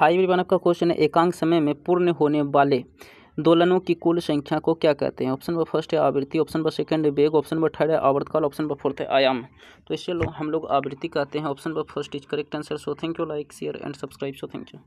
high everyone आपका question है एकांक समय में पूर्ण होने वाले दोलनों की कुल संख्या को क्या कहते हैं ऑप्शन नंबर फर्स्ट है आवृत्ति ऑप्शन नंबर सेकंड है बेग ऑप्शन नंबर थर्ड है आवर्तकाल ऑप्शन नंबर फोर्थ है आयाम तो इससे लोग हम लोग आवृत्ति कहते हैं option number first is correct answer so thank you like share and subscribe so thank you